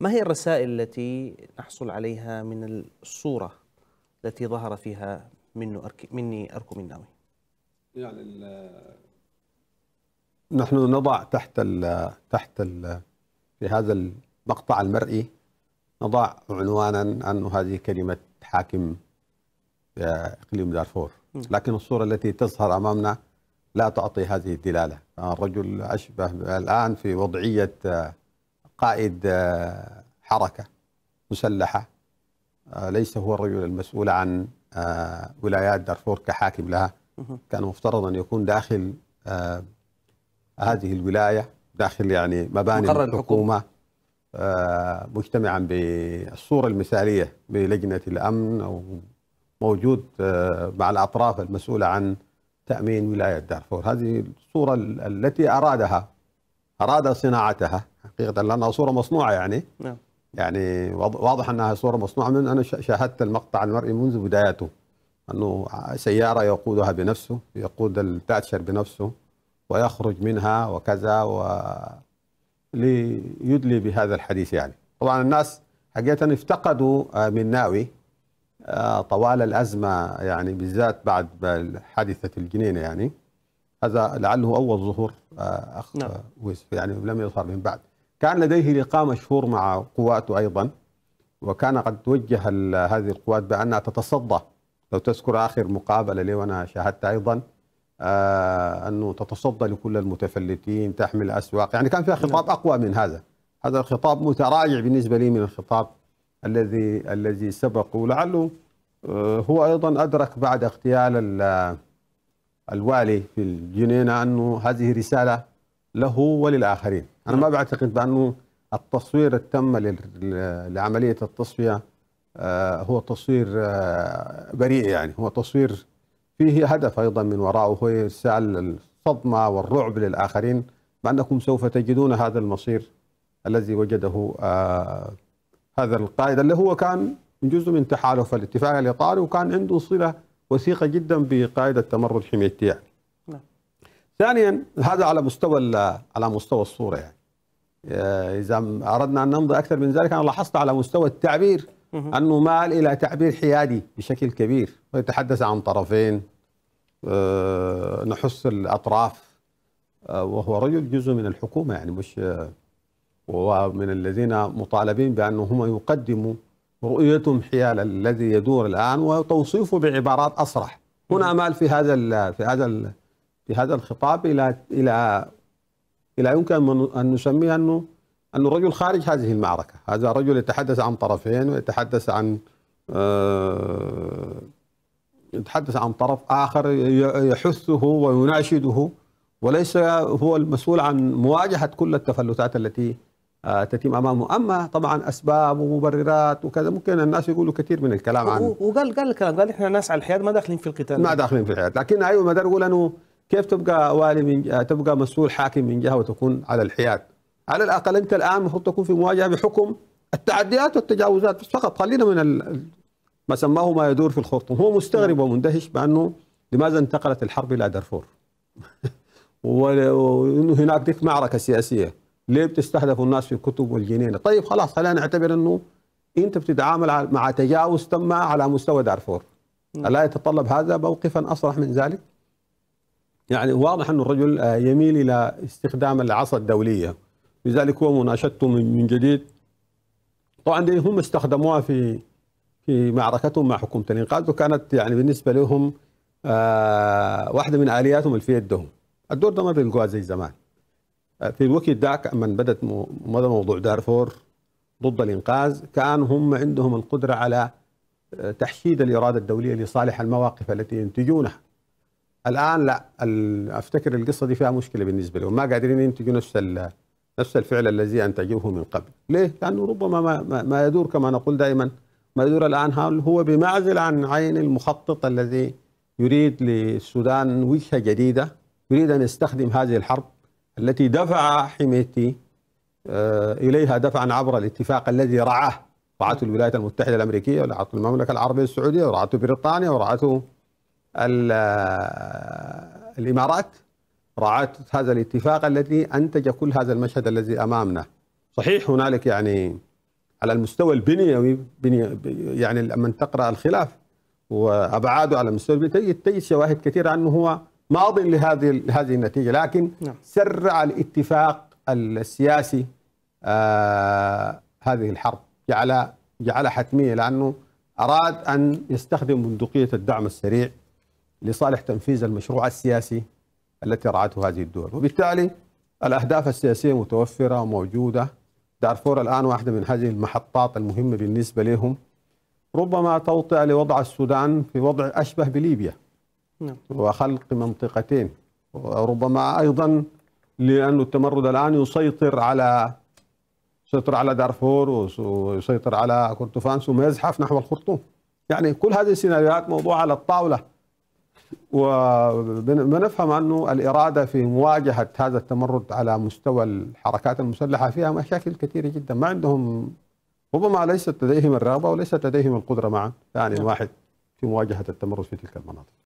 ما هي الرسائل التي نحصل عليها من الصورة التي ظهر فيها منه أرك... مني أركو ناوي يعني نحن نضع تحت ال تحت ال في هذا المقطع المرئي نضع عنوانا أن هذه كلمة حاكم آه، إقليم دارفور لكن الصورة التي تظهر أمامنا لا تعطي هذه الدلالة الرجل أشبه الآن في وضعية آه، قائد آه، حركة مسلحة آه، ليس هو الرجل المسؤول عن آه، ولايات دارفور كحاكم لها كان مفترض أن يكون داخل هذه الولاية داخل يعني مباني الحكومة مجتمعا بالصورة المثالية بلجنة الأمن أو موجود مع الأطراف المسؤولة عن تأمين ولاية دارفور هذه الصورة التي أرادها أراد صناعتها حقيقه لانها صوره مصنوعه يعني نعم يعني واضح انها صوره مصنوعه من انا شاهدت المقطع المرئي منذ بدايته انه سياره يقودها بنفسه يقود التاتشر بنفسه ويخرج منها وكذا و ليدلي بهذا الحديث يعني طبعا الناس حقيقه افتقدوا آه، من ناوي آه، طوال الازمه يعني بالذات بعد حادثه الجنينه يعني هذا لعله اول ظهور آه، اخ نعم. يعني لم يظهر من بعد كان لديه لقاء مشهور مع قواته أيضا وكان قد وجه هذه القوات بأنها تتصدى لو تذكر آخر مقابلة لي وأنا شاهدتها أيضا آه، أنه تتصدى لكل المتفلتين تحمل أسواق يعني كان فيها نعم. خطاب أقوى من هذا هذا الخطاب متراجع بالنسبة لي من الخطاب الذي الذي سبق ولعله آه، هو أيضا أدرك بعد اغتيال الوالي في الجنينة أنه هذه رسالة له وللآخرين أنا ما بعتقد بأنه التصوير التم لعملية التصفية آه، هو تصوير آه، بريء يعني هو تصوير فيه هدف أيضا من وراءه هو إرسال الصدمة والرعب للآخرين مع أنكم سوف تجدون هذا المصير الذي وجده آه، هذا القائد اللي هو كان جزء من تحالف الاتفاق الإطاري وكان عنده صلة وثيقة جدا بقائد التمرد حميتي يعني ثانيا هذا على مستوى على مستوى الصوره يعني اذا اردنا ان نمضي اكثر من ذلك انا لاحظت على مستوى التعبير انه مال الى تعبير حيادي بشكل كبير ويتحدث عن طرفين آه، نحس الاطراف آه، وهو رجل جزء من الحكومه يعني مش آه، ومن الذين مطالبين بانه هم يقدموا رؤيتهم حيال الذي يدور الان وتوصيفه بعبارات اصرح هنا مال في هذا في هذا في هذا الخطاب الى الى الى يمكن ان نسميه انه انه رجل خارج هذه المعركه، هذا رجل يتحدث عن طرفين ويتحدث عن آه، يتحدث عن طرف اخر يحثه ويناشده وليس هو المسؤول عن مواجهه كل التفلتات التي آه، تتم امامه، اما طبعا اسباب ومبررات وكذا ممكن الناس يقولوا كثير من الكلام عن وقال قال الكلام قال احنا ناس على الحياد ما داخلين في القتال ما داخلين في الحياد، لكن ايوه ما اقول انه كيف تبقى والي من آه، تبقى مسؤول حاكم من جهه وتكون على الحياد؟ على الاقل انت الان المفروض تكون في مواجهه بحكم التعديات والتجاوزات فقط خلينا من ال... ما سماه ما يدور في الخرطوم هو مستغرب نعم. ومندهش بانه لماذا انتقلت الحرب الى دارفور؟ وانه هناك ديك معركه سياسيه ليه بتستهدف الناس في الكتب والجنينه؟ طيب خلاص خلينا نعتبر انه انت بتتعامل مع تجاوز تم على مستوى دارفور نعم. الا يتطلب هذا موقفا اصرح من ذلك؟ يعني واضح أن الرجل آه، يميل إلى استخدام العصا الدولية لذلك هو مناشدته من جديد طبعا دي هم استخدموها في في معركتهم مع حكومة الإنقاذ وكانت يعني بالنسبة لهم آه، واحدة من آلياتهم اللي في يدهم الدور ده ما بيلقوها زي زمان آه، في الوقت ذاك من بدأت مدى موضوع دارفور ضد الإنقاذ كان هم عندهم القدرة على تحشيد الإرادة الدولية لصالح المواقف التي ينتجونها الان لا افتكر القصه دي فيها مشكله بالنسبه لهم ما قادرين ينتجوا نفس نفس الفعل الذي انتجوه من قبل ليه؟ لانه ربما ما, ما يدور كما نقول دائما ما يدور الان هو بمعزل عن عين المخطط الذي يريد للسودان وجهه جديده يريد ان يستخدم هذه الحرب التي دفع حميتي آه، اليها دفعا عبر الاتفاق الذي رعاه رعته الولايات المتحده الامريكيه ورعته المملكه العربيه السعوديه ورعته بريطانيا ورعته الإمارات راعت هذا الاتفاق الذي أنتج كل هذا المشهد الذي أمامنا صحيح هنالك يعني على المستوى البنيوي بني يعني لما تقرأ الخلاف وأبعاده على المستوى البنيوي تجد شواهد كثيرة أنه هو ماض لهذه هذه النتيجة لكن نعم. سرع الاتفاق السياسي آه هذه الحرب جعل جعلها حتمية لأنه أراد أن يستخدم بندقية الدعم السريع لصالح تنفيذ المشروع السياسي التي رعته هذه الدول وبالتالي الأهداف السياسية متوفرة وموجودة دارفور الآن واحدة من هذه المحطات المهمة بالنسبة لهم ربما توطئ لوضع السودان في وضع أشبه بليبيا نعم. وخلق منطقتين وربما أيضا لأن التمرد الآن يسيطر على يسيطر على دارفور ويسيطر على كردفان ثم يزحف نحو الخرطوم يعني كل هذه السيناريوهات موضوعة على الطاولة وبنفهم أنه الإرادة في مواجهة هذا التمرد على مستوى الحركات المسلحة فيها مشاكل كثيرة جدا ما عندهم ربما ليست لديهم الرغبة وليست لديهم القدرة معا ثاني نعم. واحد في مواجهة التمرد في تلك المناطق